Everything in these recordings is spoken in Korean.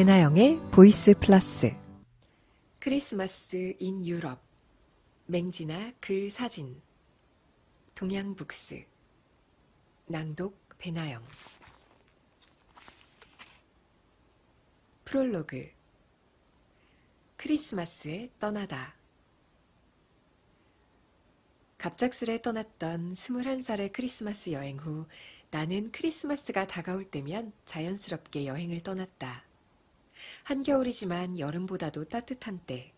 배나영의 보이스 플러스 크리스마스 인 유럽 맹지나 글 사진 동양북스 낭독 배나영 프롤로그 크리스마스에 떠나다 갑작스레 떠났던 21살의 크리스마스 여행 후 나는 크리스마스가 다가올 때면 자연스럽게 여행을 떠났다. 한겨울이지만 여름보다도 따뜻한 때,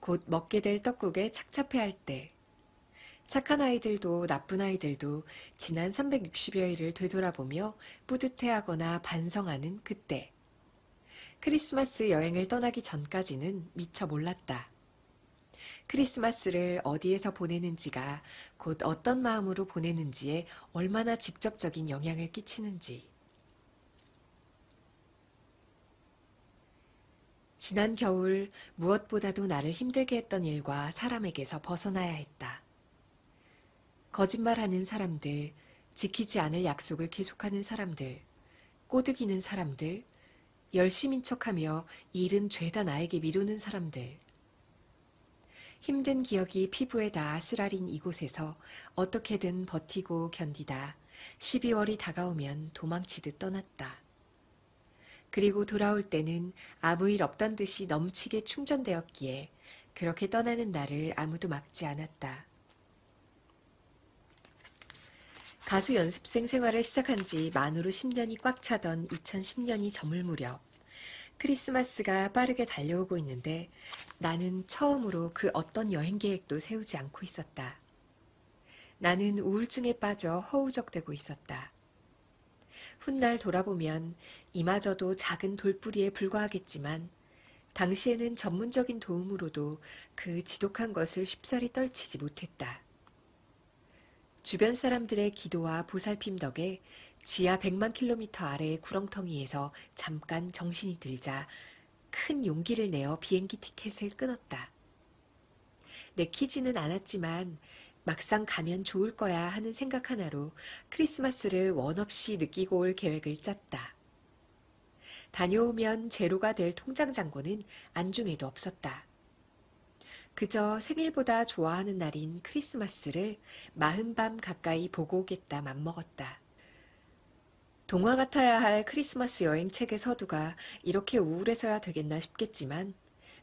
곧 먹게 될 떡국에 착잡해할 때, 착한 아이들도 나쁜 아이들도 지난 360여일을 되돌아보며 뿌듯해하거나 반성하는 그때, 크리스마스 여행을 떠나기 전까지는 미처 몰랐다. 크리스마스를 어디에서 보내는지가 곧 어떤 마음으로 보내는지에 얼마나 직접적인 영향을 끼치는지. 지난 겨울 무엇보다도 나를 힘들게 했던 일과 사람에게서 벗어나야 했다. 거짓말하는 사람들, 지키지 않을 약속을 계속하는 사람들, 꼬드기는 사람들, 열심인 척하며 일은 죄다 나에게 미루는 사람들. 힘든 기억이 피부에 닿아 쓰라린 이곳에서 어떻게든 버티고 견디다 12월이 다가오면 도망치듯 떠났다. 그리고 돌아올 때는 아무 일 없던 듯이 넘치게 충전되었기에 그렇게 떠나는 나를 아무도 막지 않았다. 가수 연습생 생활을 시작한 지 만으로 10년이 꽉 차던 2010년이 저물 무렵 크리스마스가 빠르게 달려오고 있는데 나는 처음으로 그 어떤 여행 계획도 세우지 않고 있었다. 나는 우울증에 빠져 허우적대고 있었다. 훗날 돌아보면 이마저도 작은 돌뿌리에 불과하겠지만 당시에는 전문적인 도움으로도 그 지독한 것을 쉽사리 떨치지 못했다. 주변 사람들의 기도와 보살핌 덕에 지하 100만 킬로미터 아래의 구렁텅이에서 잠깐 정신이 들자 큰 용기를 내어 비행기 티켓을 끊었다. 내키지는 않았지만 막상 가면 좋을 거야 하는 생각 하나로 크리스마스를 원 없이 느끼고 올 계획을 짰다. 다녀오면 제로가 될 통장 잔고는 안중에도 없었다. 그저 생일보다 좋아하는 날인 크리스마스를 마흔밤 가까이 보고 오겠다 맘먹었다. 동화 같아야 할 크리스마스 여행책의 서두가 이렇게 우울해서야 되겠나 싶겠지만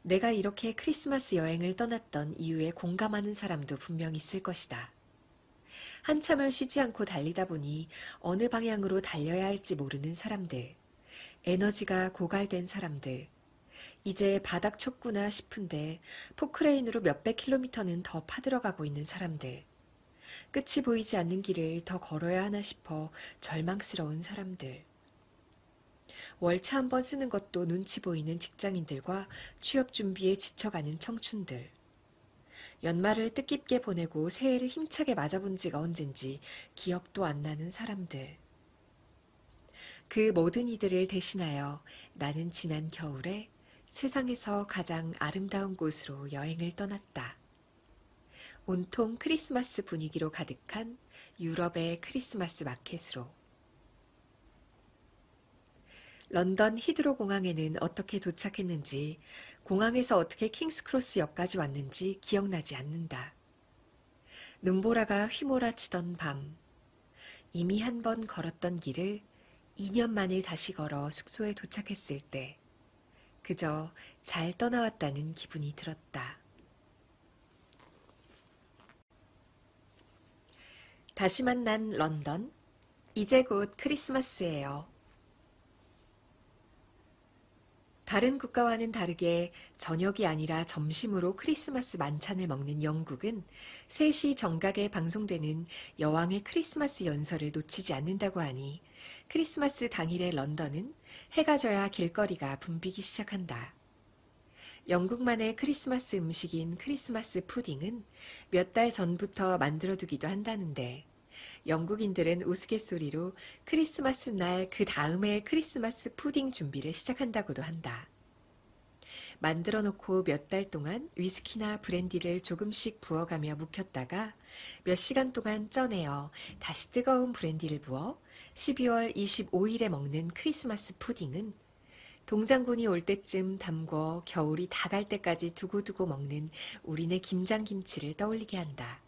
내가 이렇게 크리스마스 여행을 떠났던 이유에 공감하는 사람도 분명 있을 것이다. 한참을 쉬지 않고 달리다 보니 어느 방향으로 달려야 할지 모르는 사람들. 에너지가 고갈된 사람들. 이제 바닥 쳤구나 싶은데 포크레인으로 몇백 킬로미터는 더 파들어가고 있는 사람들. 끝이 보이지 않는 길을 더 걸어야 하나 싶어 절망스러운 사람들. 월차 한번 쓰는 것도 눈치 보이는 직장인들과 취업 준비에 지쳐가는 청춘들. 연말을 뜻깊게 보내고 새해를 힘차게 맞아본 지가 언젠지 기억도 안 나는 사람들. 그 모든 이들을 대신하여 나는 지난 겨울에 세상에서 가장 아름다운 곳으로 여행을 떠났다. 온통 크리스마스 분위기로 가득한 유럽의 크리스마스 마켓으로. 런던 히드로 공항에는 어떻게 도착했는지, 공항에서 어떻게 킹스크로스 역까지 왔는지 기억나지 않는다. 눈보라가 휘몰아치던 밤, 이미 한 번 걸었던 길을 2년 만에 다시 걸어 숙소에 도착했을 때 그저 잘 떠나왔다는 기분이 들었다. 다시 만난 런던. 이제 곧 크리스마스예요. 다른 국가와는 다르게 저녁이 아니라 점심으로 크리스마스 만찬을 먹는 영국은 3시 정각에 방송되는 여왕의 크리스마스 연설을 놓치지 않는다고 하니 크리스마스 당일의 런던은 해가 져야 길거리가 붐비기 시작한다. 영국만의 크리스마스 음식인 크리스마스 푸딩은 몇 달 전부터 만들어두기도 한다는데 영국인들은 우스갯소리로 크리스마스 날 그 다음에 크리스마스 푸딩 준비를 시작한다고도 한다. 만들어 놓고 몇 달 동안 위스키나 브랜디를 조금씩 부어가며 묵혔다가 몇 시간 동안 쪄내어 다시 뜨거운 브랜디를 부어 12월 25일에 먹는 크리스마스 푸딩은 동장군이 올 때쯤 담궈 겨울이 다 갈 때까지 두고두고 먹는 우리네 김장김치를 떠올리게 한다.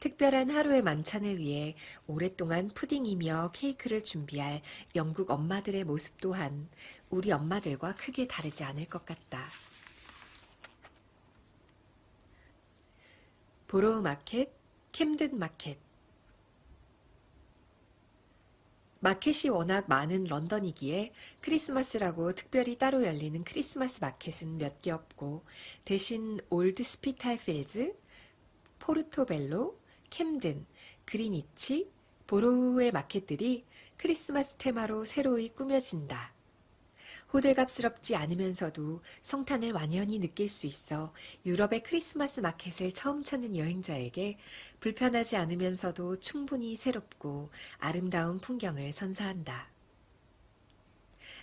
특별한 하루의 만찬을 위해 오랫동안 푸딩이며 케이크를 준비할 영국 엄마들의 모습 또한 우리 엄마들과 크게 다르지 않을 것 같다. 보로우 마켓, 캠든 마켓, 마켓이 워낙 많은 런던이기에 크리스마스라고 특별히 따로 열리는 크리스마스 마켓은 몇 개 없고 대신 올드 스피탈필즈, 포르토벨로, 캠든, 그리니치, 보로우의 마켓들이 크리스마스 테마로 새로이 꾸며진다. 호들갑스럽지 않으면서도 성탄을 완연히 느낄 수 있어 유럽의 크리스마스 마켓을 처음 찾는 여행자에게 불편하지 않으면서도 충분히 새롭고 아름다운 풍경을 선사한다.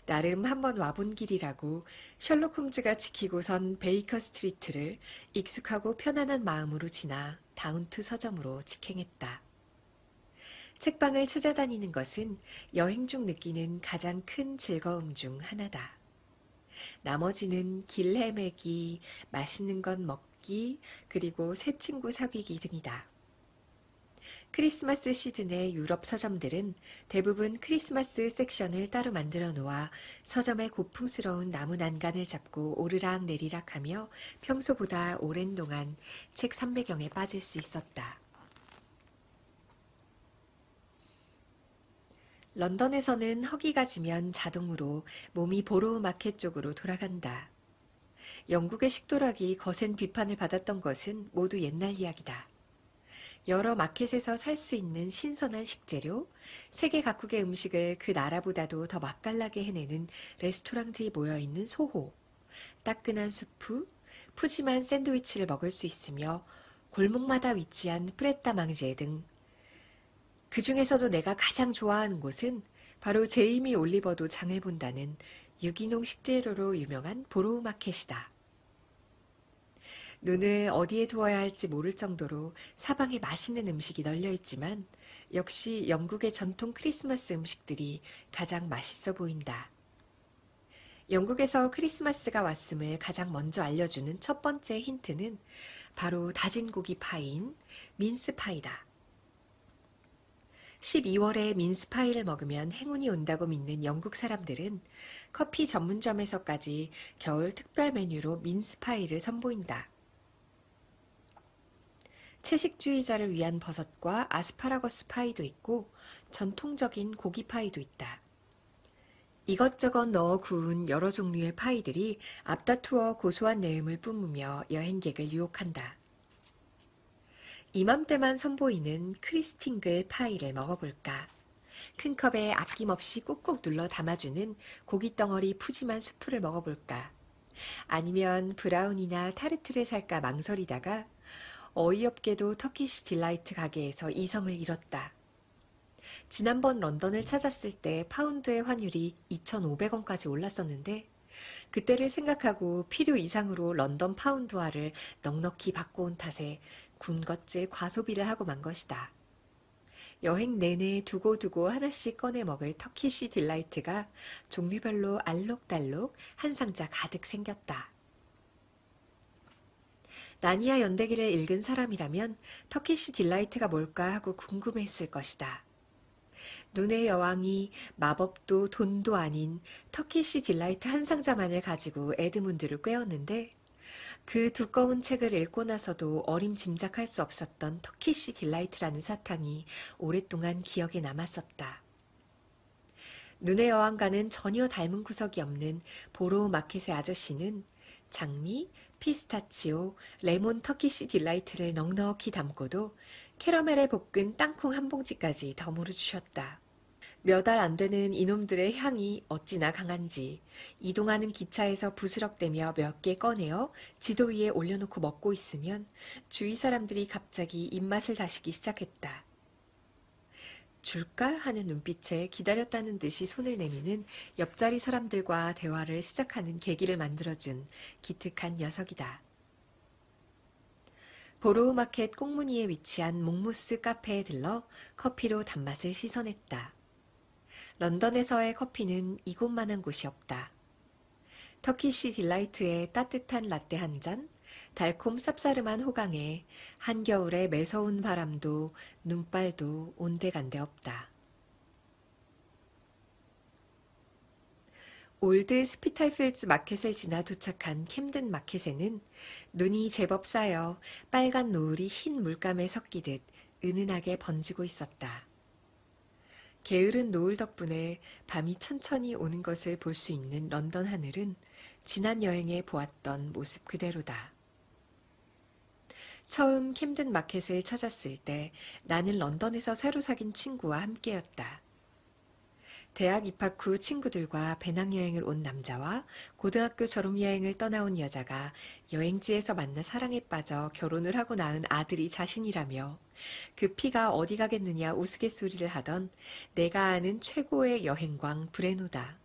나름 한번 와본 길이라고 셜록 홈즈가 지키고선 베이커 스트리트를 익숙하고 편안한 마음으로 지나 다운트 서점으로 직행했다. 책방을 찾아다니는 것은 여행 중 느끼는 가장 큰 즐거움 중 하나다. 나머지는 길 헤매기, 맛있는 건 먹기, 그리고 새 친구 사귀기 등이다. 크리스마스 시즌의 유럽 서점들은 대부분 크리스마스 섹션을 따로 만들어 놓아 서점의 고풍스러운 나무 난간을 잡고 오르락 내리락 하며 평소보다 오랜 동안 책 300경에 빠질 수 있었다. 런던에서는 허기가 지면 자동으로 몸이 보로우 마켓 쪽으로 돌아간다. 영국의 식도락이 거센 비판을 받았던 것은 모두 옛날 이야기다. 여러 마켓에서 살 수 있는 신선한 식재료, 세계 각국의 음식을 그 나라보다도 더 맛깔나게 해내는 레스토랑들이 모여 있는 소호, 따끈한 수프, 푸짐한 샌드위치를 먹을 수 있으며 골목마다 위치한 프레타 망제 등그 중에서도 내가 가장 좋아하는 곳은 바로 제이미 올리버도 장을 본다는 유기농 식재료로 유명한 보로우 마켓이다. 눈을 어디에 두어야 할지 모를 정도로 사방에 맛있는 음식이 널려 있지만 역시 영국의 전통 크리스마스 음식들이 가장 맛있어 보인다. 영국에서 크리스마스가 왔음을 가장 먼저 알려주는 첫 번째 힌트는 바로 다진 고기 파인 민스파이다. 12월에 민스파이를 먹으면 행운이 온다고 믿는 영국 사람들은 커피 전문점에서까지 겨울 특별 메뉴로 민스파이를 선보인다. 채식주의자를 위한 버섯과 아스파라거스 파이도 있고 전통적인 고기 파이도 있다. 이것저것 넣어 구운 여러 종류의 파이들이 앞다투어 고소한 내음을 뿜으며 여행객을 유혹한다. 이맘때만 선보이는 크리스팅글 파이를 먹어볼까. 큰 컵에 아낌없이 꾹꾹 눌러 담아주는 고깃덩어리 푸짐한 수프를 먹어볼까. 아니면 브라운이나 타르트를 살까 망설이다가 어이없게도 터키시 딜라이트 가게에서 이성을 잃었다. 지난번 런던을 찾았을 때 파운드의 환율이 2,500원까지 올랐었는데 그때를 생각하고 필요 이상으로 런던 파운드화를 넉넉히 받고 온 탓에 군것질 과소비를 하고 만 것이다. 여행 내내 두고두고 하나씩 꺼내 먹을 터키시 딜라이트가 종류별로 알록달록 한 상자 가득 생겼다. 나니아 연대기를 읽은 사람이라면 터키시 딜라이트가 뭘까 하고 궁금했을 것이다. 눈의 여왕이 마법도 돈도 아닌 터키시 딜라이트 한 상자만을 가지고 에드문드를 꿰었는데 그 두꺼운 책을 읽고 나서도 어림짐작할 수 없었던 터키시 딜라이트라는 사탕이 오랫동안 기억에 남았었다. 눈의 여왕과는 전혀 닮은 구석이 없는 보로우 마켓의 아저씨는 장미, 피스타치오, 레몬 터키시 딜라이트를 넉넉히 담고도 캐러멜에 볶은 땅콩 한 봉지까지 덤으로 주셨다. 몇달안 되는 이놈들의 향이 어찌나 강한지 이동하는 기차에서 부스럭대며 몇 개 꺼내어 지도 위에 올려놓고 먹고 있으면 주위 사람들이 갑자기 입맛을 다시기 시작했다. 줄까 하는 눈빛에 기다렸다는 듯이 손을 내미는 옆자리 사람들과 대화를 시작하는 계기를 만들어준 기특한 녀석이다. 보로우마켓 꽁무니에 위치한 몽무스 카페에 들러 커피로 단맛을 씻어냈다 런던에서의 커피는 이곳만한 곳이 없다. 터키시 딜라이트의 따뜻한 라떼 한 잔, 달콤 쌉싸름한 호강에 한겨울의 매서운 바람도 눈발도 온데간데 없다. 올드 스피탈필즈 마켓을 지나 도착한 캠든 마켓에는 눈이 제법 쌓여 빨간 노을이 흰 물감에 섞이듯 은은하게 번지고 있었다. 게으른 노을 덕분에 밤이 천천히 오는 것을 볼 수 있는 런던 하늘은 지난 여행에 보았던 모습 그대로다. 처음 캠든 마켓을 찾았을 때 나는 런던에서 새로 사귄 친구와 함께였다. 대학 입학 후 친구들과 배낭여행을 온 남자와 고등학교 졸업여행을 떠나온 여자가 여행지에서 만나 사랑에 빠져 결혼을 하고 낳은 아들이 자신이라며 그 피가 어디 가겠느냐 우스갯소리를 하던 내가 아는 최고의 여행광 브레노다.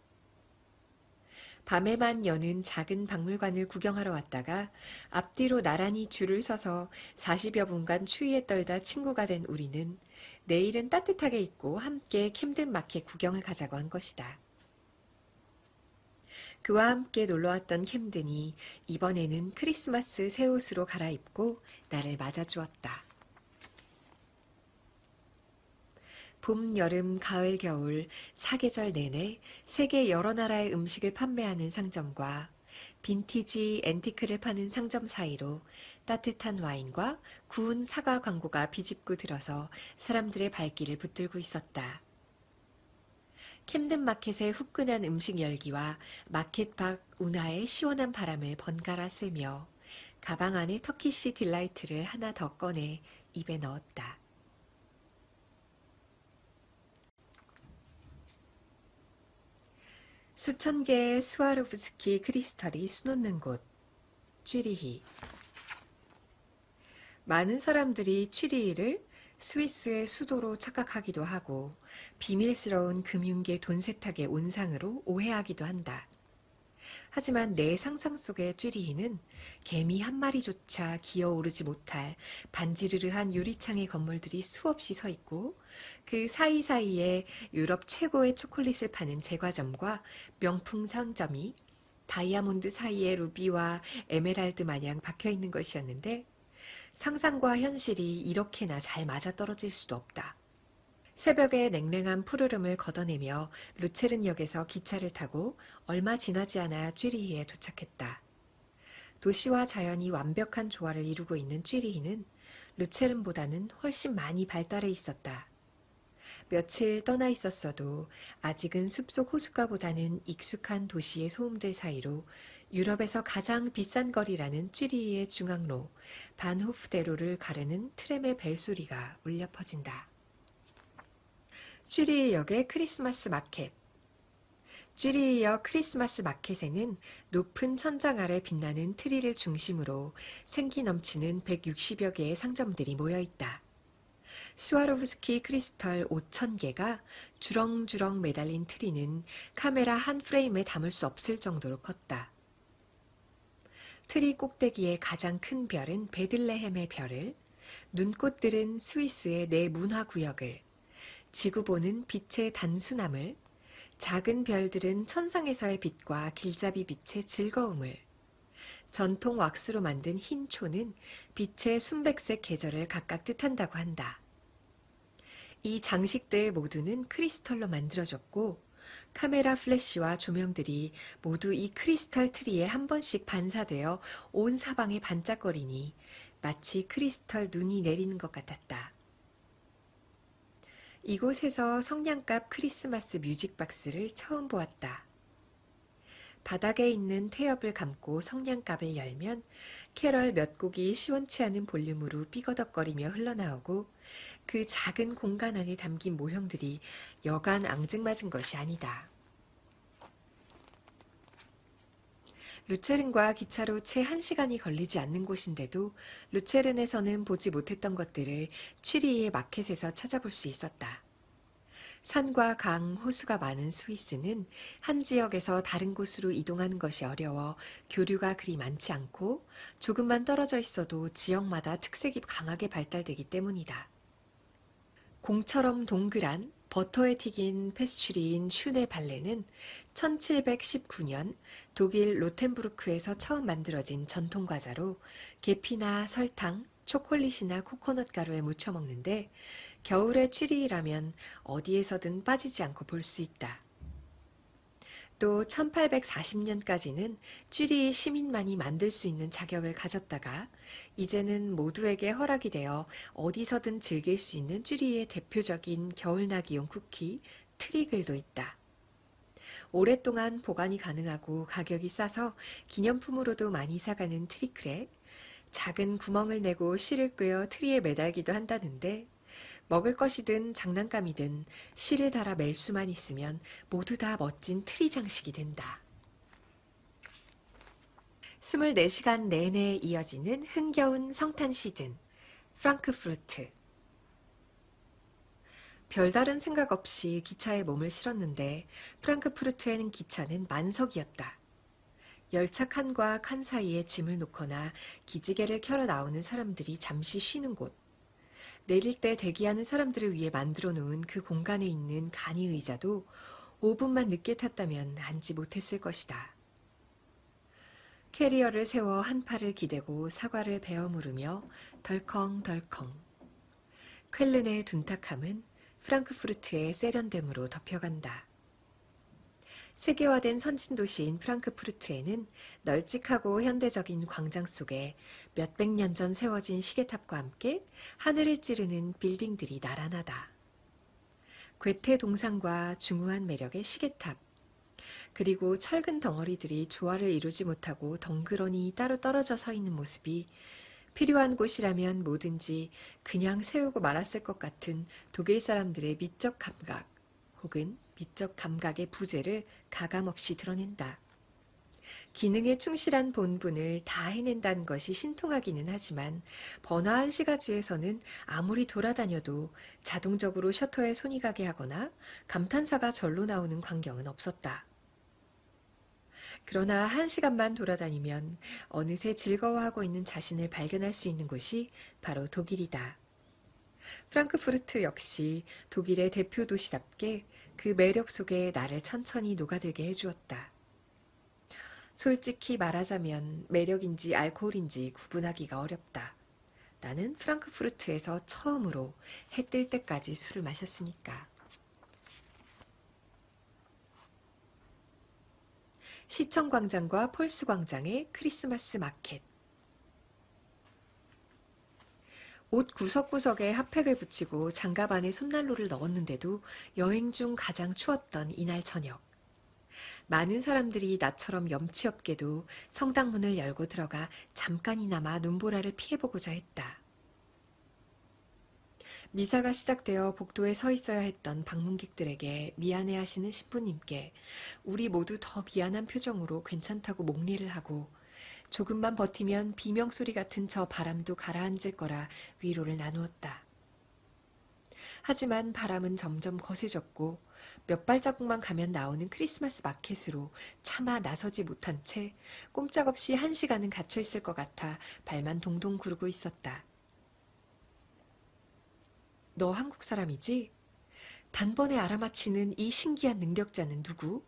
밤에만 여는 작은 박물관을 구경하러 왔다가 앞뒤로 나란히 줄을 서서 40여 분간 추위에 떨다 친구가 된 우리는 내일은 따뜻하게 입고 함께 캠든 마켓 구경을 가자고 한 것이다. 그와 함께 놀러왔던 캠든이 이번에는 크리스마스 새 옷으로 갈아입고 나를 맞아주었다. 봄, 여름, 가을, 겨울, 사계절 내내 세계 여러 나라의 음식을 판매하는 상점과 빈티지, 앤티크를 파는 상점 사이로 따뜻한 와인과 구운 사과 광고가 비집고 들어서 사람들의 발길을 붙들고 있었다. 캠든 마켓의 후끈한 음식 열기와 마켓 밖 운하의 시원한 바람을 번갈아 쐬며 가방 안에 터키시 딜라이트를 하나 더 꺼내 입에 넣었다. 수천 개의 스와로브스키 크리스털이 수놓는 곳, 쥐리히. 많은 사람들이 취리히를 스위스의 수도로 착각하기도 하고 비밀스러운 금융계 돈 세탁의 온상으로 오해하기도 한다. 하지만 내 상상 속의 찌리히는 개미 한 마리조차 기어오르지 못할 반지르르한 유리창의 건물들이 수없이 서 있고 그 사이사이에 유럽 최고의 초콜릿을 파는 제과점과 명품 상점이 다이아몬드 사이에 루비와 에메랄드 마냥 박혀 있는 것이었는데 상상과 현실이 이렇게나 잘 맞아떨어질 수도 없다. 새벽에 냉랭한 푸르름을 걷어내며 루체른역에서 기차를 타고 얼마 지나지 않아 쥐리히에 도착했다. 도시와 자연이 완벽한 조화를 이루고 있는 쥐리히는 루체른보다는 훨씬 많이 발달해 있었다. 며칠 떠나 있었어도 아직은 숲속 호숫가보다는 익숙한 도시의 소음들 사이로 유럽에서 가장 비싼 거리라는 찌리의 중앙로 반호프대로를 가르는 트램의 벨소리가 울려 퍼진다. 쥐리히역의 크리스마스 마켓 쥐리히역 크리스마스 마켓에는 높은 천장 아래 빛나는 트리를 중심으로 생기 넘치는 160여 개의 상점들이 모여 있다. 스와로브스키 크리스털 5,000개가 주렁주렁 매달린 트리는 카메라 한 프레임에 담을 수 없을 정도로 컸다. 트리 꼭대기의 가장 큰 별은 베들레헴의 별을, 눈꽃들은 스위스의 내 네 문화구역을, 지구본은 빛의 단순함을, 작은 별들은 천상에서의 빛과 길잡이 빛의 즐거움을, 전통 왁스로 만든 흰 초는 빛의 순백색 계절을 각각 뜻한다고 한다. 이 장식들 모두는 크리스털로 만들어졌고, 카메라 플래시와 조명들이 모두 이 크리스탈 트리에 한 번씩 반사되어 온 사방에 반짝거리니 마치 크리스털 눈이 내리는 것 같았다. 이곳에서 성냥갑 크리스마스 뮤직박스를 처음 보았다. 바닥에 있는 태엽을 감고 성냥갑을 열면 캐럴 몇 곡이 시원치 않은 볼륨으로 삐거덕거리며 흘러나오고 그 작은 공간 안에 담긴 모형들이 여간 앙증맞은 것이 아니다. 루체른과 기차로 채 한시간이 걸리지 않는 곳인데도 루체른에서는 보지 못했던 것들을 취리히의 마켓에서 찾아볼 수 있었다. 산과 강, 호수가 많은 스위스는 한 지역에서 다른 곳으로 이동하는 것이 어려워 교류가 그리 많지 않고 조금만 떨어져 있어도 지역마다 특색이 강하게 발달되기 때문이다. 공처럼 동그란 버터에 튀긴 패스츄리인 슈네 발레는 1719년 독일 로텐부르크에서 처음 만들어진 전통과자로 계피나 설탕, 초콜릿이나 코코넛 가루에 묻혀 먹는데 겨울의 취리라면 어디에서든 빠지지 않고 볼 수 있다. 또 1840년까지는 쥐리 시민만이 만들 수 있는 자격을 가졌다가 이제는 모두에게 허락이 되어 어디서든 즐길 수 있는 쥐리의 대표적인 겨울나기용 쿠키 트리글도 있다. 오랫동안 보관이 가능하고 가격이 싸서 기념품으로도 많이 사가는 트리클에 작은 구멍을 내고 실을 꿰어 트리에 매달기도 한다는데 먹을 것이든 장난감이든 실을 달아 맬 수만 있으면 모두 다 멋진 트리 장식이 된다. 24시간 내내 이어지는 흥겨운 성탄 시즌, 프랑크푸르트. 별다른 생각 없이 기차에 몸을 실었는데 프랑크푸르트에는 기차는 만석이었다. 열차 칸과 칸 사이에 짐을 놓거나 기지개를 켜러 나오는 사람들이 잠시 쉬는 곳. 내릴 때 대기하는 사람들을 위해 만들어 놓은 그 공간에 있는 간이 의자도 5분만 늦게 탔다면 앉지 못했을 것이다. 캐리어를 세워 한 팔을 기대고 사과를 베어 물으며 덜컹덜컹. 쾰른의 둔탁함은 프랑크푸르트의 세련됨으로 덮여간다. 세계화된 선진 도시인 프랑크푸르트에는 널찍하고 현대적인 광장 속에 몇백 년 전 세워진 시계탑과 함께 하늘을 찌르는 빌딩들이 나란하다. 괴테 동상과 중후한 매력의 시계탑, 그리고 철근 덩어리들이 조화를 이루지 못하고 덩그러니 따로 떨어져 서 있는 모습이 필요한 곳이라면 뭐든지 그냥 세우고 말았을 것 같은 독일 사람들의 미적 감각 혹은 미적 감각의 부재를 가감없이 드러낸다. 기능에 충실한 본분을 다 해낸다는 것이 신통하기는 하지만 번화한 시가지에서는 아무리 돌아다녀도 자동적으로 셔터에 손이 가게 하거나 감탄사가 절로 나오는 광경은 없었다. 그러나 한 시간만 돌아다니면 어느새 즐거워하고 있는 자신을 발견할 수 있는 곳이 바로 독일이다. 프랑크푸르트 역시 독일의 대표 도시답게 그 매력 속에 나를 천천히 녹아들게 해주었다. 솔직히 말하자면 매력인지 알코올인지 구분하기가 어렵다. 나는 프랑크푸르트에서 처음으로 해 뜰 때까지 술을 마셨으니까. 시청광장과 폴스광장의 크리스마스 마켓. 옷 구석구석에 핫팩을 붙이고 장갑 안에 손난로를 넣었는데도 여행 중 가장 추웠던 이날 저녁. 많은 사람들이 나처럼 염치 없게도 성당문을 열고 들어가 잠깐이나마 눈보라를 피해보고자 했다. 미사가 시작되어 복도에 서 있어야 했던 방문객들에게 미안해하시는 신부님께 우리 모두 더 미안한 표정으로 괜찮다고 목례를 하고 조금만 버티면 비명소리 같은 저 바람도 가라앉을 거라 위로를 나누었다. 하지만 바람은 점점 거세졌고 몇 발자국만 가면 나오는 크리스마스 마켓으로 차마 나서지 못한 채 꼼짝없이 한 시간은 갇혀 있을 것 같아 발만 동동 구르고 있었다. 너 한국 사람이지? 단번에 알아맞히는 이 신기한 능력자는 누구?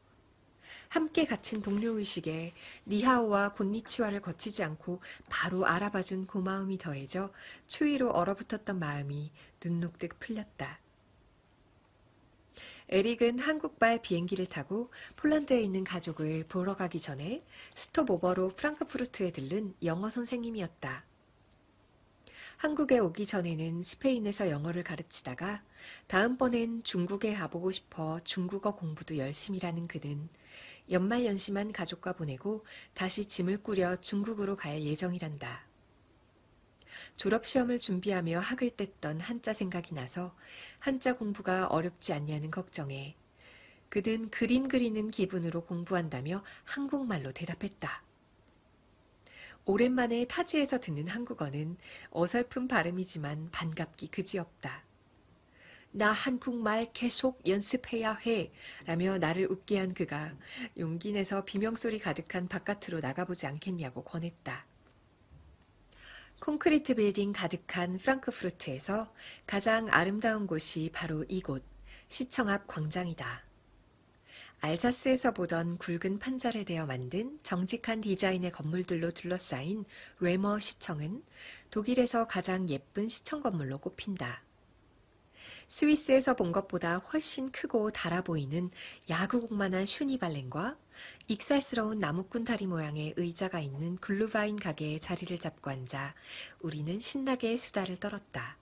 함께 갇힌 동료의식에 니하오와 곤니치와를 거치지 않고 바로 알아봐준 고마움이 더해져 추위로 얼어붙었던 마음이 눈녹듯 풀렸다. 에릭은 한국발 비행기를 타고 폴란드에 있는 가족을 보러 가기 전에 스톱오버로 프랑크푸르트에 들른 영어 선생님이었다. 한국에 오기 전에는 스페인에서 영어를 가르치다가 다음번엔 중국에 가보고 싶어 중국어 공부도 열심히라는 그는 연말연시만 가족과 보내고 다시 짐을 꾸려 중국으로 갈 예정이란다. 졸업시험을 준비하며 학을 뗐던 한자 생각이 나서 한자 공부가 어렵지 않냐는 걱정에 그는 그림 그리는 기분으로 공부한다며 한국말로 대답했다. 오랜만에 타지에서 듣는 한국어는 어설픈 발음이지만 반갑기 그지없다. 나 한국말 계속 연습해야 해 라며 나를 웃게 한 그가 용기 내서 비명소리 가득한 바깥으로 나가보지 않겠냐고 권했다. 콘크리트 빌딩 가득한 프랑크푸르트에서 가장 아름다운 곳이 바로 이곳, 시청 앞 광장이다. 알사스에서 보던 굵은 판자를 대어 만든 정직한 디자인의 건물들로 둘러싸인 레머 시청은 독일에서 가장 예쁜 시청 건물로 꼽힌다. 스위스에서 본 것보다 훨씬 크고 달아 보이는 야구공만한 슈니발렌과 익살스러운 나무꾼 다리 모양의 의자가 있는 글루바인 가게에 자리를 잡고 앉아 우리는 신나게 수다를 떨었다.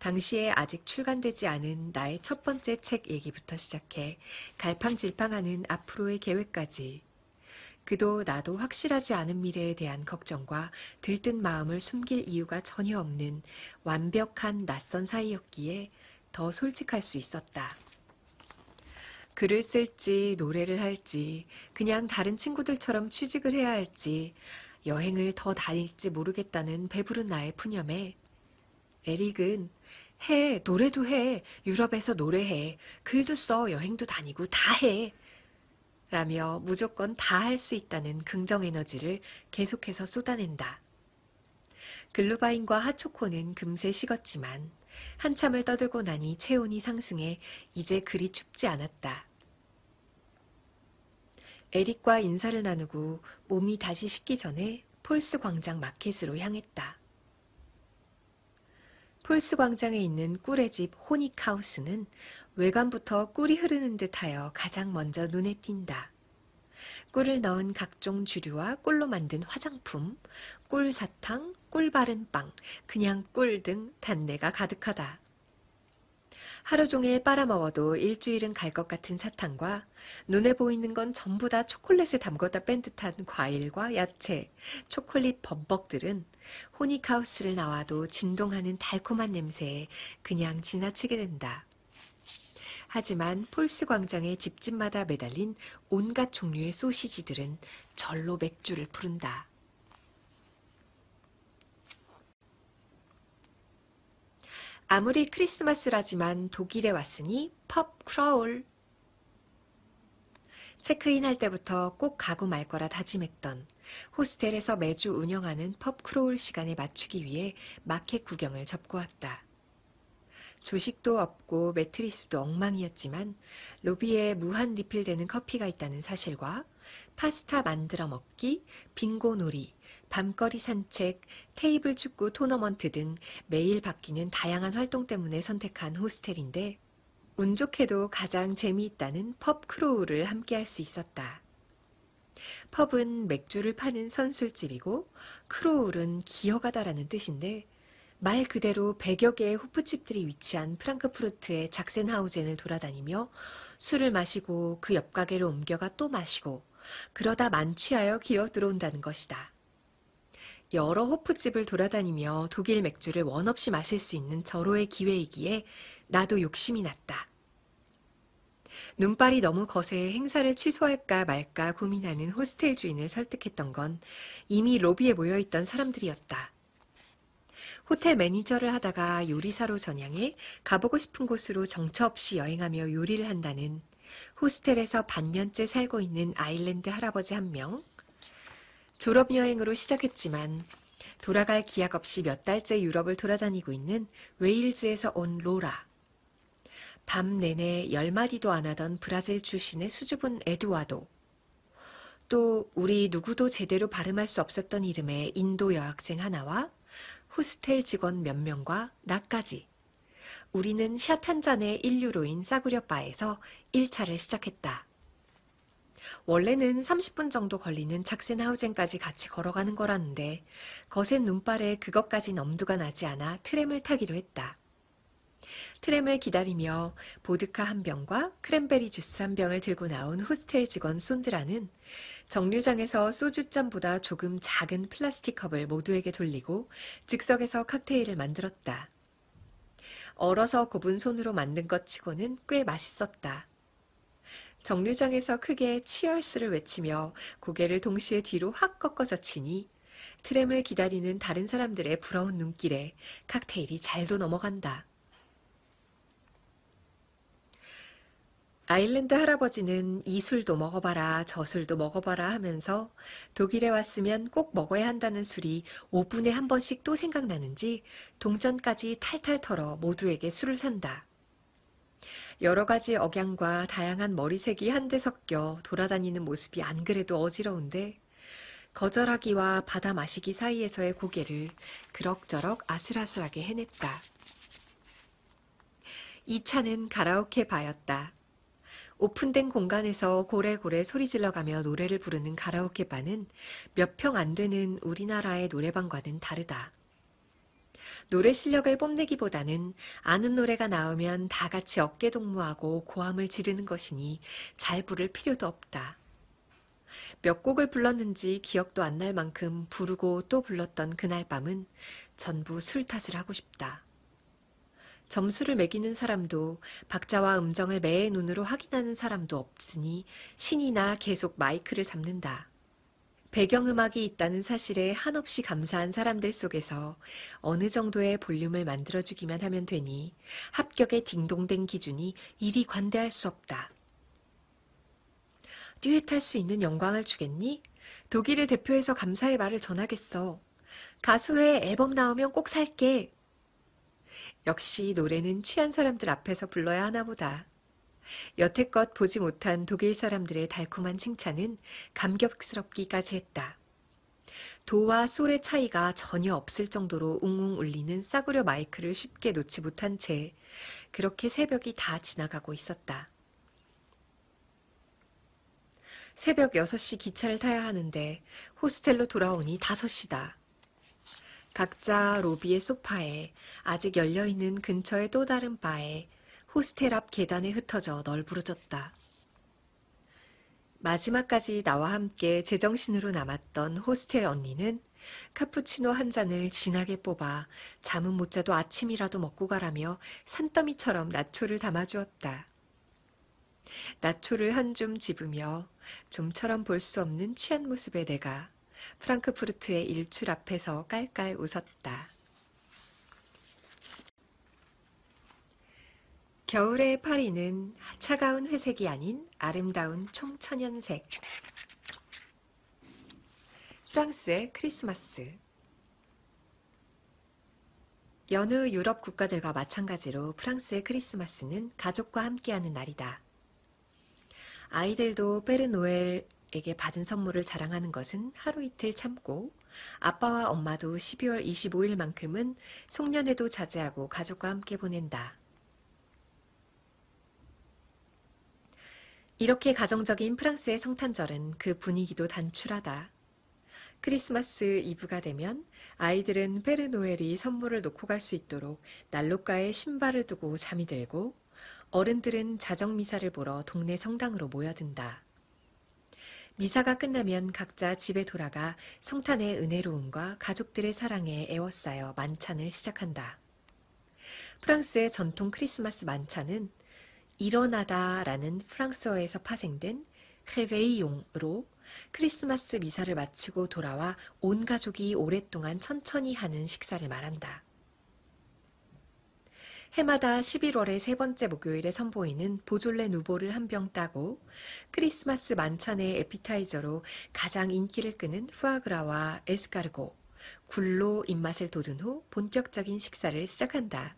당시에 아직 출간되지 않은 나의 첫 번째 책 얘기부터 시작해 갈팡질팡하는 앞으로의 계획까지 그도 나도 확실하지 않은 미래에 대한 걱정과 들뜬 마음을 숨길 이유가 전혀 없는 완벽한 낯선 사이였기에 더 솔직할 수 있었다. 글을 쓸지 노래를 할지 그냥 다른 친구들처럼 취직을 해야 할지 여행을 더 다닐지 모르겠다는 배부른 나의 푸념에 에릭은 해, 노래도 해, 유럽에서 노래해, 글도 써, 여행도 다니고 다 해. 라며 무조건 다 할 수 있다는 긍정 에너지를 계속해서 쏟아낸다. 글루바인과 하초코는 금세 식었지만 한참을 떠들고 나니 체온이 상승해 이제 그리 춥지 않았다. 에릭과 인사를 나누고 몸이 다시 식기 전에 폴스 광장 마켓으로 향했다. 폴스 광장에 있는 꿀의 집 호닉하우스는 외관부터 꿀이 흐르는 듯하여 가장 먼저 눈에 띈다. 꿀을 넣은 각종 주류와 꿀로 만든 화장품, 꿀 사탕, 꿀 바른 빵, 그냥 꿀 등 단내가 가득하다. 하루 종일 빨아먹어도 일주일은 갈 것 같은 사탕과 눈에 보이는 건 전부 다 초콜릿에 담궜다 뺀 듯한 과일과 야채, 초콜릿 범벅들은 호니카우스를 나와도 진동하는 달콤한 냄새에 그냥 지나치게 된다. 하지만 폴스 광장의 집집마다 매달린 온갖 종류의 소시지들은 절로 맥주를 부른다 아무리 크리스마스라지만 독일에 왔으니 펍 크라울 체크인 할 때부터 꼭 가고 말 거라 다짐했던 호스텔에서 매주 운영하는 펍 크로울 시간에 맞추기 위해 마켓 구경을 접고 왔다. 조식도 없고 매트리스도 엉망이었지만 로비에 무한 리필되는 커피가 있다는 사실과 파스타 만들어 먹기, 빙고 놀이, 밤거리 산책, 테이블 축구 토너먼트 등 매일 바뀌는 다양한 활동 때문에 선택한 호스텔인데 운 좋게도 가장 재미있다는 펍 크로우를 함께 할 수 있었다. 펍은 맥주를 파는 선술집이고 크로울은 기어가다라는 뜻인데 말 그대로 100여 개의 호프집들이 위치한 프랑크푸르트의 작센하우젠을 돌아다니며 술을 마시고 그 옆 가게로 옮겨가 또 마시고 그러다 만취하여 기어 들어온다는 것이다. 여러 호프집을 돌아다니며 독일 맥주를 원 없이 마실 수 있는 절호의 기회이기에 나도 욕심이 났다. 눈발이 너무 거세 해 행사를 취소할까 말까 고민하는 호스텔 주인을 설득했던 건 이미 로비에 모여있던 사람들이었다. 호텔 매니저를 하다가 요리사로 전향해 가보고 싶은 곳으로 정처 없이 여행하며 요리를 한다는 호스텔에서 반년째 살고 있는 아일랜드 할아버지 한 명. 졸업여행으로 시작했지만 돌아갈 기약 없이 몇 달째 유럽을 돌아다니고 있는 웨일즈에서 온 로라. 밤 내내 열마디도 안 하던 브라질 출신의 수줍은 에두아도, 또 우리 누구도 제대로 발음할 수 없었던 이름의 인도 여학생 하나와 호스텔 직원 몇 명과 나까지 우리는 샷 한 잔에 1류로인 싸구려 바에서 1차를 시작했다. 원래는 30분 정도 걸리는 작센하우젠까지 같이 걸어가는 거라는데 거센 눈발에 그것까진 엄두가 나지 않아 트램을 타기로 했다. 트램을 기다리며 보드카 한 병과 크랜베리 주스 한 병을 들고 나온 호스텔 직원 손드라는 정류장에서 소주잔보다 조금 작은 플라스틱 컵을 모두에게 돌리고 즉석에서 칵테일을 만들었다. 얼어서 곱은 손으로 만든 것 치고는 꽤 맛있었다. 정류장에서 크게 치얼스를 외치며 고개를 동시에 뒤로 확 꺾어져 치니 트램을 기다리는 다른 사람들의 부러운 눈길에 칵테일이 잘도 넘어간다. 아일랜드 할아버지는 이 술도 먹어봐라, 저 술도 먹어봐라 하면서 독일에 왔으면 꼭 먹어야 한다는 술이 5분에 한 번씩 또 생각나는지 동전까지 탈탈 털어 모두에게 술을 산다. 여러 가지 억양과 다양한 머리색이 한데 섞여 돌아다니는 모습이 안 그래도 어지러운데 거절하기와 받아 마시기 사이에서의 고개를 그럭저럭 아슬아슬하게 해냈다. 이 차는 가라오케 바였다. 오픈된 공간에서 고래고래 소리 질러가며 노래를 부르는 가라오케 바는 몇 평 안 되는 우리나라의 노래방과는 다르다. 노래 실력을 뽐내기보다는 아는 노래가 나오면 다 같이 어깨 동무하고 고함을 지르는 것이니 잘 부를 필요도 없다. 몇 곡을 불렀는지 기억도 안 날 만큼 부르고 또 불렀던 그날 밤은 전부 술 탓을 하고 싶다. 점수를 매기는 사람도 박자와 음정을 매의 눈으로 확인하는 사람도 없으니 신이나 계속 마이크를 잡는다. 배경음악이 있다는 사실에 한없이 감사한 사람들 속에서 어느 정도의 볼륨을 만들어주기만 하면 되니 합격의 딩동댕 기준이 이리 관대할 수 없다. 듀엣할 수 있는 영광을 주겠니? 독일을 대표해서 감사의 말을 전하겠어. 가수회 앨범 나오면 꼭 살게. 역시 노래는 취한 사람들 앞에서 불러야 하나 보다. 여태껏 보지 못한 독일 사람들의 달콤한 칭찬은 감격스럽기까지 했다. 도와 솔의 차이가 전혀 없을 정도로 웅웅 울리는 싸구려 마이크를 쉽게 놓지 못한 채 그렇게 새벽이 다 지나가고 있었다. 새벽 6시 기차를 타야 하는데 호스텔로 돌아오니 5시다. 각자 로비의 소파에 아직 열려있는 근처의 또 다른 바에 호스텔 앞 계단에 흩어져 널브러졌다. 마지막까지 나와 함께 제정신으로 남았던 호스텔 언니는 카푸치노 한 잔을 진하게 뽑아 잠은 못 자도 아침이라도 먹고 가라며 산더미처럼 나초를 담아주었다. 나초를 한 줌 집으며 좀처럼 볼 수 없는 취한 모습의 내가 프랑크푸르트의 일출 앞에서 깔깔 웃었다. 겨울의 파리는 차가운 회색이 아닌 아름다운 총천연색. 프랑스의 크리스마스. 여느 유럽 국가들과 마찬가지로 프랑스의 크리스마스는 가족과 함께하는 날이다. 아이들도 페르노엘 에게 받은 선물을 자랑하는 것은 하루 이틀 참고 아빠와 엄마도 12월 25일만큼은 송년회도 자제하고 가족과 함께 보낸다. 이렇게 가정적인 프랑스의 성탄절은 그 분위기도 단출하다. 크리스마스 이브가 되면 아이들은 페르노엘이 선물을 놓고 갈 수 있도록 난로가에 신발을 두고 잠이 들고 어른들은 자정 미사를 보러 동네 성당으로 모여든다. 미사가 끝나면 각자 집에 돌아가 성탄의 은혜로움과 가족들의 사랑에 애워싸여 만찬을 시작한다. 프랑스의 전통 크리스마스 만찬은 일어나다라는 프랑스어에서 파생된 헤베이용으로 크리스마스 미사를 마치고 돌아와 온 가족이 오랫동안 천천히 하는 식사를 말한다. 해마다 11월의 세 번째 목요일에 선보이는 보졸레 누보를 한 병 따고 크리스마스 만찬의 에피타이저로 가장 인기를 끄는 후아그라와 에스카르고, 굴로 입맛을 돋운 후 본격적인 식사를 시작한다.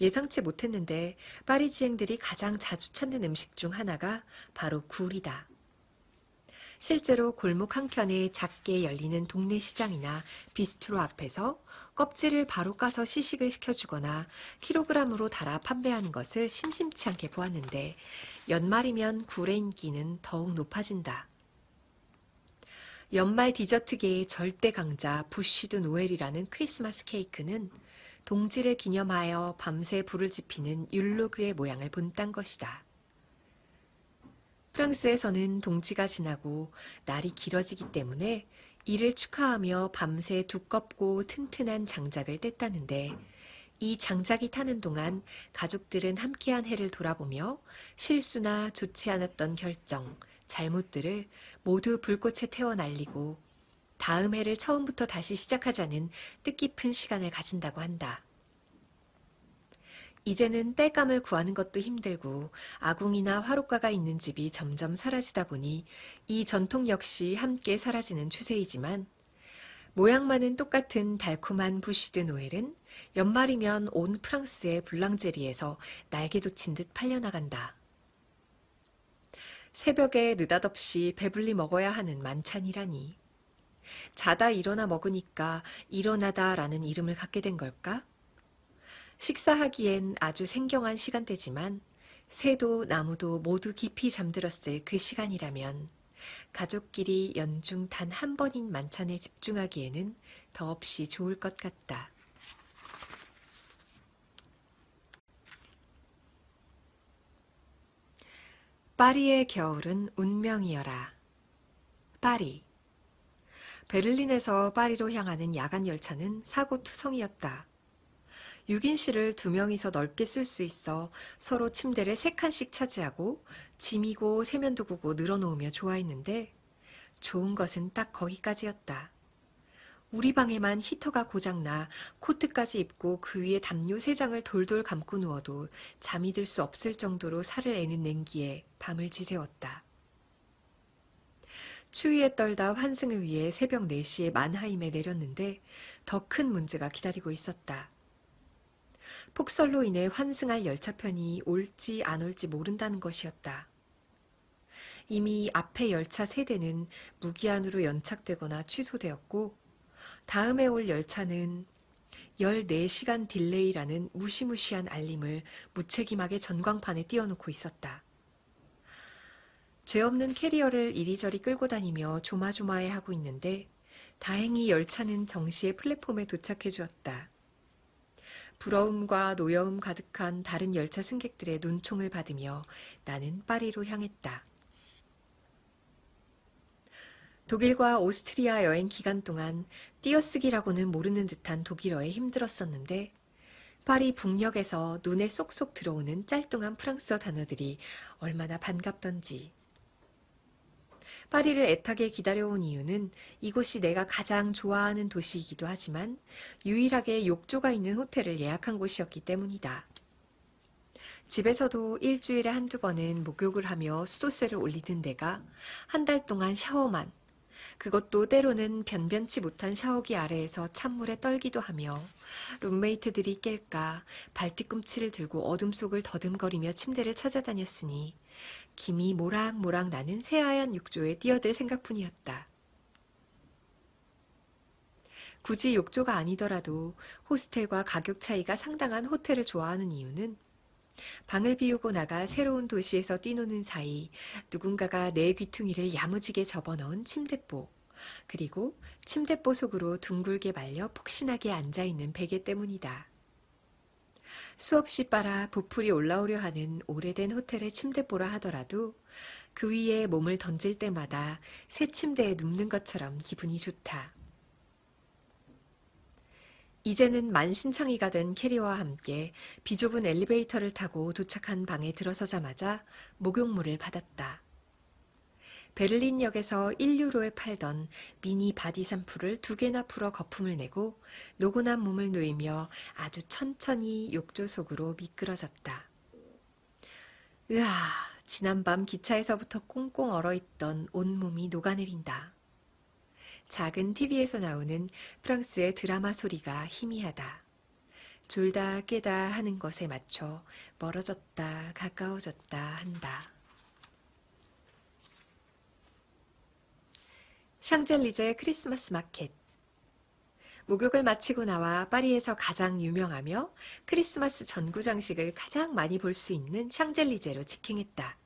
예상치 못했는데 파리지행들이 가장 자주 찾는 음식 중 하나가 바로 굴이다. 실제로 골목 한켠에 작게 열리는 동네 시장이나 비스트로 앞에서 껍질을 바로 까서 시식을 시켜주거나 킬로그램으로 달아 판매하는 것을 심심치 않게 보았는데 연말이면 굴의 인기는 더욱 높아진다. 연말 디저트계의 절대 강자 부쉬드 노엘이라는 크리스마스 케이크는 동지를 기념하여 밤새 불을 지피는 율로그의 모양을 본딴 것이다. 프랑스에서는 동지가 지나고 날이 길어지기 때문에 이를 축하하며 밤새 두껍고 튼튼한 장작을 뗐다는데 이 장작이 타는 동안 가족들은 함께한 해를 돌아보며 실수나 좋지 않았던 결정, 잘못들을 모두 불꽃에 태워 날리고 다음 해를 처음부터 다시 시작하자는 뜻깊은 시간을 가진다고 한다. 이제는 땔감을 구하는 것도 힘들고 아궁이나 화로가가 있는 집이 점점 사라지다 보니 이 전통 역시 함께 사라지는 추세이지만 모양만은 똑같은 달콤한 부시드 노엘은 연말이면 온 프랑스의 블랑제리에서 날개 돋친 듯 팔려나간다. 새벽에 느닷없이 배불리 먹어야 하는 만찬이라니. 자다 일어나 먹으니까 일어나다라는 이름을 갖게 된 걸까? 식사하기엔 아주 생경한 시간대지만 새도 나무도 모두 깊이 잠들었을 그 시간이라면 가족끼리 연중 단 한 번인 만찬에 집중하기에는 더없이 좋을 것 같다. 파리의 겨울은 운명이어라 파리. 베를린에서 파리로 향하는 야간 열차는 사고투성이었다. 6인실을 두 명이서 넓게 쓸 수 있어 서로 침대를 세 칸씩 차지하고 짐이고 세면도구고 늘어놓으며 좋아했는데 좋은 것은 딱 거기까지였다. 우리 방에만 히터가 고장나 코트까지 입고 그 위에 담요 세 장을 돌돌 감고 누워도 잠이 들 수 없을 정도로 살을 애는 냉기에 밤을 지새웠다. 추위에 떨다 환승을 위해 새벽 4시에 만하임에 내렸는데 더 큰 문제가 기다리고 있었다. 폭설로 인해 환승할 열차편이 올지 안 올지 모른다는 것이었다. 이미 앞의 열차 세대는 무기한으로 연착되거나 취소되었고, 다음에 올 열차는 14시간 딜레이라는 무시무시한 알림을 무책임하게 전광판에 띄워놓고 있었다. 죄 없는 캐리어를 이리저리 끌고 다니며 조마조마해 하고 있는데 다행히 열차는 정시에 플랫폼에 도착해 주었다. 부러움과 노여움 가득한 다른 열차 승객들의 눈총을 받으며 나는 파리로 향했다. 독일과 오스트리아 여행 기간 동안 띄어쓰기라고는 모르는 듯한 독일어에 힘들었었는데 파리 북녘에서 눈에 쏙쏙 들어오는 짤뚱한 프랑스어 단어들이 얼마나 반갑던지 파리를 애타게 기다려온 이유는 이곳이 내가 가장 좋아하는 도시이기도 하지만 유일하게 욕조가 있는 호텔을 예약한 곳이었기 때문이다. 집에서도 일주일에 한두 번은 목욕을 하며 수도세를 올리던 내가 한 달 동안 샤워만, 그것도 때로는 변변치 못한 샤워기 아래에서 찬물에 떨기도 하며 룸메이트들이 깰까 발뒤꿈치를 들고 어둠 속을 더듬거리며 침대를 찾아다녔으니 김이 모락모락 나는 새하얀 욕조에 뛰어들 생각뿐이었다. 굳이 욕조가 아니더라도 호스텔과 가격 차이가 상당한 호텔을 좋아하는 이유는 방을 비우고 나가 새로운 도시에서 뛰노는 사이 누군가가 내 귀퉁이를 야무지게 접어넣은 침대보 그리고 침대보 속으로 둥글게 말려 폭신하게 앉아있는 베개 때문이다. 수없이 빨아 부풀이 올라오려 하는 오래된 호텔의 침대보라 하더라도 그 위에 몸을 던질 때마다 새 침대에 눕는 것처럼 기분이 좋다. 이제는 만신창이가 된 캐리와 함께 비좁은 엘리베이터를 타고 도착한 방에 들어서자마자 목욕물을 받았다. 베를린역에서 1유로에 팔던 미니 바디 샴푸를 두 개나 풀어 거품을 내고 노곤한 몸을 누이며 아주 천천히 욕조 속으로 미끄러졌다. 으아, 지난밤 기차에서부터 꽁꽁 얼어있던 온몸이 녹아내린다. 작은 TV에서 나오는 프랑스의 드라마 소리가 희미하다. 졸다 깨다 하는 것에 맞춰 멀어졌다 가까워졌다 한다. 샹젤리제 크리스마스 마켓 목욕을 마치고 나와 파리에서 가장 유명하며 크리스마스 전구 장식을 가장 많이 볼 수 있는 샹젤리제로 직행했다.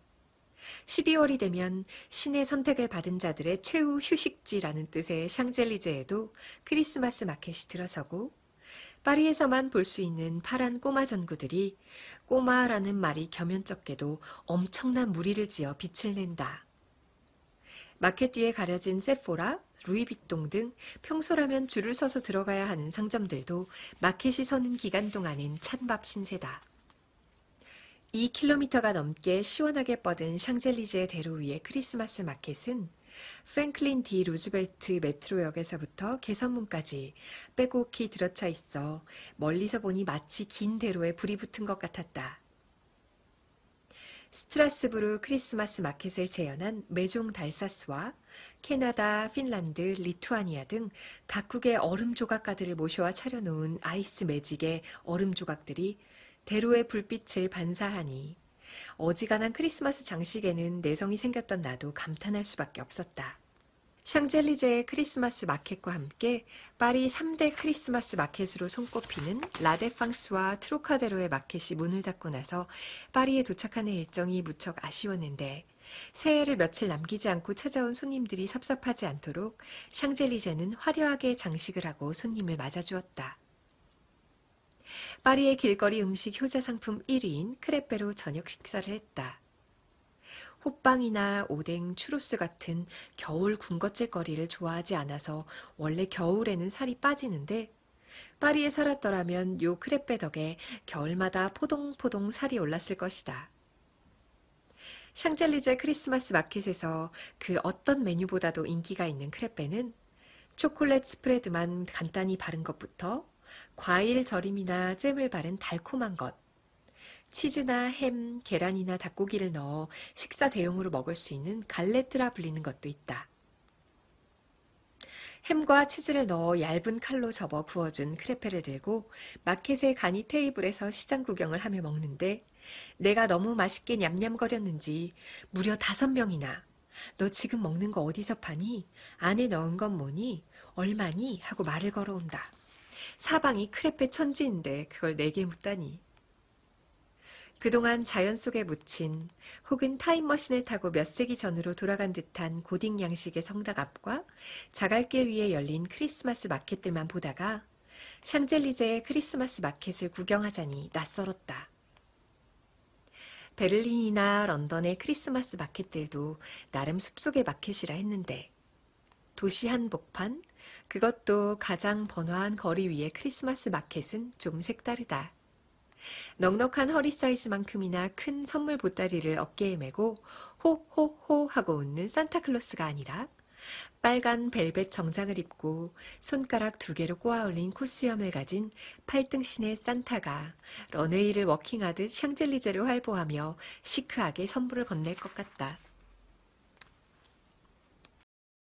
12월이 되면 신의 선택을 받은 자들의 최후 휴식지라는 뜻의 샹젤리제에도 크리스마스 마켓이 들어서고 파리에서만 볼 수 있는 파란 꼬마 전구들이 꼬마라는 말이 겸연쩍게도 엄청난 무리를 지어 빛을 낸다. 마켓 뒤에 가려진 세포라, 루이비통 등 평소라면 줄을 서서 들어가야 하는 상점들도 마켓이 서는 기간 동안엔 찬밥 신세다. 2km가 넘게 시원하게 뻗은 샹젤리제 대로 위의 크리스마스 마켓은 프랭클린 D 루즈벨트 메트로역에서부터 개선문까지 빼곡히 들어차 있어 멀리서 보니 마치 긴 대로에 불이 붙은 것 같았다. 스트라스부르 크리스마스 마켓을 재현한 메종 달사스와 캐나다, 핀란드, 리투아니아 등 각국의 얼음 조각가들을 모셔와 차려놓은 아이스 매직의 얼음 조각들이 대로의 불빛을 반사하니 어지간한 크리스마스 장식에는 내성이 생겼던 나도 감탄할 수밖에 없었다. 샹젤리제의 크리스마스 마켓과 함께 파리 3대 크리스마스 마켓으로 손꼽히는 라데팡스와 트로카데로의 마켓이 문을 닫고 나서 파리에 도착하는 일정이 무척 아쉬웠는데 새해를 며칠 남기지 않고 찾아온 손님들이 섭섭하지 않도록 샹젤리제는 화려하게 장식을 하고 손님을 맞아주었다. 파리의 길거리 음식 효자 상품 1위인 크레페로 저녁 식사를 했다. 호빵이나 오뎅, 추로스 같은 겨울 군것질거리를 좋아하지 않아서 원래 겨울에는 살이 빠지는데 파리에 살았더라면 요 크레페 덕에 겨울마다 포동포동 살이 올랐을 것이다. 샹젤리제 크리스마스 마켓에서 그 어떤 메뉴보다도 인기가 있는 크레페는 초콜릿 스프레드만 간단히 바른 것부터 과일 절임이나 잼을 바른 달콤한 것, 치즈나 햄, 계란이나 닭고기를 넣어 식사 대용으로 먹을 수 있는 갈레트라 불리는 것도 있다. 햄과 치즈를 넣어 얇은 칼로 접어 부어준 크레페를 들고 마켓의 간이 테이블에서 시장 구경을 하며 먹는데 내가 너무 맛있게 냠냠거렸는지 무려 다섯 명이나 너 지금 먹는 거 어디서 파니? 안에 넣은 건 뭐니? 얼마니? 하고 말을 걸어온다. 사방이 크레페 천지인데 그걸 내게 네 묻다니. 그동안 자연 속에 묻힌 혹은 타임머신을 타고 몇 세기 전으로 돌아간 듯한 고딕 양식의 성당 앞과 자갈길 위에 열린 크리스마스 마켓들만 보다가 샹젤리제의 크리스마스 마켓을 구경하자니 낯설었다. 베를린이나 런던의 크리스마스 마켓들도 나름 숲속의 마켓이라 했는데 도시 한복판, 그것도 가장 번화한 거리 위의 크리스마스 마켓은 좀 색다르다. 넉넉한 허리 사이즈만큼이나 큰 선물 보따리를 어깨에 메고 호호호 하고 웃는 산타클로스가 아니라 빨간 벨벳 정장을 입고 손가락 두 개로 꼬아 올린 코수염을 가진 팔등신의 산타가 런웨이를 워킹하듯 샹젤리제로 활보하며 시크하게 선물을 건넬 것 같다.